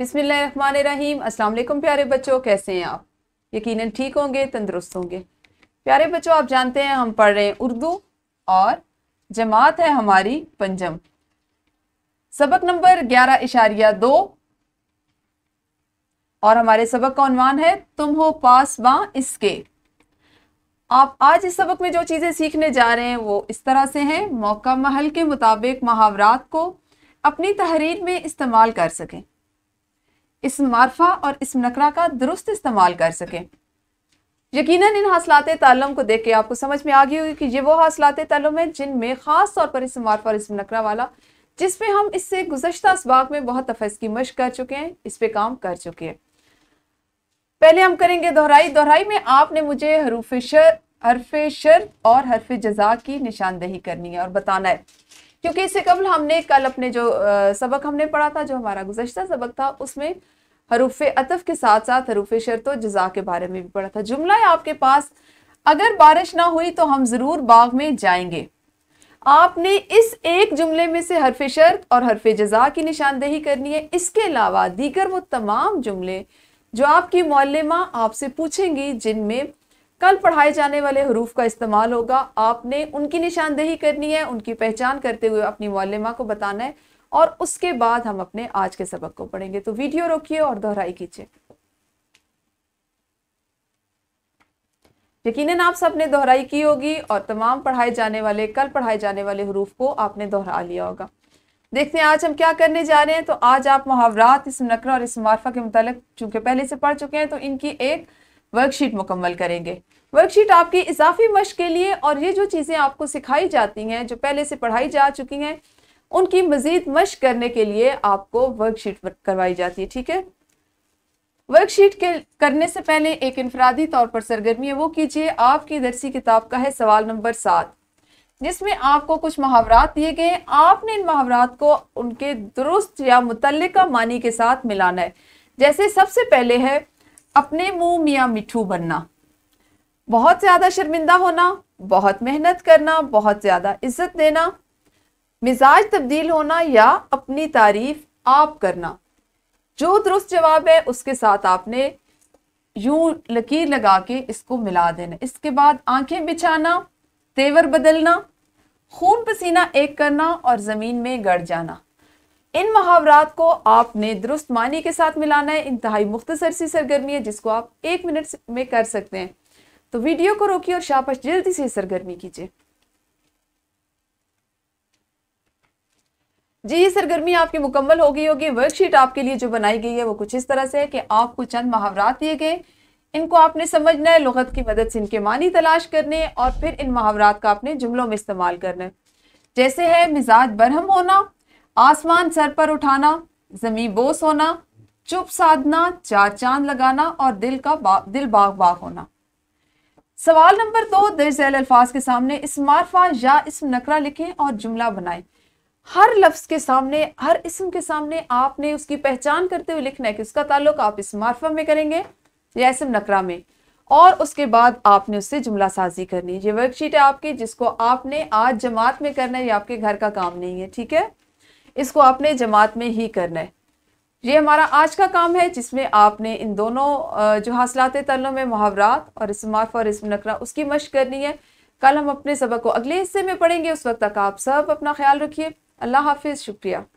बिसमीम अस्सलाम प्यारे बच्चों कैसे हैं आप यकीनन ठीक होंगे तंदुरुस्त होंगे प्यारे बच्चों आप जानते हैं हम पढ़ रहे हैं उर्दू और जमात है हमारी पंजम सबक नंबर ग्यारह इशारिया दो और हमारे सबक का अनवान है तुम हो पास बा इसके आप आज इस सबक में जो चीज़ें सीखने जा रहे हैं वो इस तरह से हैं मौका महल के मुताबिक मुहावरात को अपनी तहरीर में इस्तेमाल कर सकें इस मारफा और इसम नकरा का दुरुस्त इस्तेमाल कर सकें यकीन इन हासिलात तलम को देख के आपको समझ में आ गई होगी कि ये वो हासिलात तलम है जिनमें ख़ास तौर पर इस मारफा और इसम नकरा वाला जिसमें हम इससे गुजशत इसबाक में बहुत तफैज़ की मश कर चुके हैं इस पर काम कर चुके हैं पहले हम करेंगे दोहराई दोहराई में आपने मुझे हरूफ शर हरफ शर और हरफ जजा की निशानदेही करनी है और बताना है क्योंकि इससे कबल हमने कल अपने जो आ, सबक हमने पढ़ा था जो हमारा गुजशत सबक था उसमें हरूफ अतफ के साथ साथ हरूफ शर्त जजा के बारे में भी पढ़ा था जुमला है आपके पास अगर बारिश ना हुई तो हम ज़रूर बाग में जाएंगे आपने इस एक जुमले में से हरफ शर्त और हरफ जजा की निशानदेही करनी है इसके अलावा दीगर वो तमाम जुमले जो आपकी मौलमा आपसे पूछेंगी जिनमें कल पढ़ाए जाने वाले हरूफ का इस्तेमाल होगा आपने उनकी निशानदेही करनी है उनकी पहचान करते हुए अपनी मालमा को बताना है और उसके बाद हम अपने आज के सबक को पढ़ेंगे तो वीडियो रोकिए और दोहराई कीजिए यकीनन आप सबने दोहराई की होगी और तमाम पढ़ाए जाने वाले कल पढ़ाए जाने वाले हरूफ को आपने दोहरा लिया होगा देखते हैं आज हम क्या करने जा रहे हैं तो आज आप मुहावरात इस नकर और इस मार्फा के मुतालिक चूंकि पहले से पढ़ चुके हैं तो इनकी एक वर्कशीट मुकम्मल करेंगे वर्कशीट आपकी इजाफी मश के लिए और ये जो चीज़ें आपको सिखाई जाती हैं जो पहले से पढ़ाई जा चुकी हैं उनकी मज़ीद मश करने के लिए आपको वर्कशीट करवाई जाती है ठीक है वर्कशीट के करने से पहले एक इनफरादी तौर पर सरगर्मी है वो कीजिए आपकी दरसी किताब का है सवाल नंबर सात जिसमें आपको कुछ मुहावरात दिए गए आपने इन मुहावरात को उनके दुरुस्त या मुतल मानी के साथ मिलाना है जैसे सबसे पहले है अपने मुंह मियाँ मिठू बनना बहुत ज़्यादा शर्मिंदा होना बहुत मेहनत करना बहुत ज़्यादा इज्जत देना मिजाज तब्दील होना या अपनी तारीफ आप करना जो दुरुस्त जवाब है उसके साथ आपने यूं लकीर लगा के इसको मिला देना इसके बाद आंखें बिछाना तेवर बदलना खून पसीना एक करना और ज़मीन में गड़ जाना इन मुहावरात को आपने दुरुस्त मानी के साथ मिलाना है इंतहाई मुख्तसर सी सरगर्मी है जिसको आप एक मिनट में कर सकते हैं तो वीडियो को रोकिए और शापश जल्दी से सरगर्मी कीजिए जी ये सरगर्मी आपकी मुकम्मल हो गई होगी वर्कशीट आपके लिए जो बनाई गई है वो कुछ इस तरह से है कि आपको चंद मुहावरात दिए गए इनको आपने समझना है लुगत की मदद से इनके मानी तलाश करने और फिर इन मुहावरात का आपने जुमलों में इस्तेमाल करना है जैसे है मिजाज बरहम होना आसमान सर पर उठाना जमी बोस होना चुप साधना चार चांद लगाना और दिल का बा, दिल बाग बाग होना सवाल नंबर दो दर्ज अल्फाज के सामने इसम मारफा या इसम नकरा लिखें और जुमला बनाएं हर लफ्ज़ के सामने हर इसम के सामने आपने उसकी पहचान करते हुए लिखना है कि उसका ताल्लुक आप इस मार्फा में करेंगे या इसम नकरा में और उसके बाद आपने उससे जुमला साजी करनी है ये वर्कशीट है आपकी जिसको आपने आज जमात में करना है ये आपके घर का काम नहीं है ठीक है इसको आपने जमात में ही करना है ये हमारा आज का काम है जिसमें आपने इन दोनों जो हासिलात तलों में मुहावरात और इसमार्फ और इसम नकरा उसकी मश करनी है कल हम अपने सबक को अगले हिस्से में पढ़ेंगे उस वक्त तक आप सब अपना ख्याल रखिए अल्लाह हाफिज़ शुक्रिया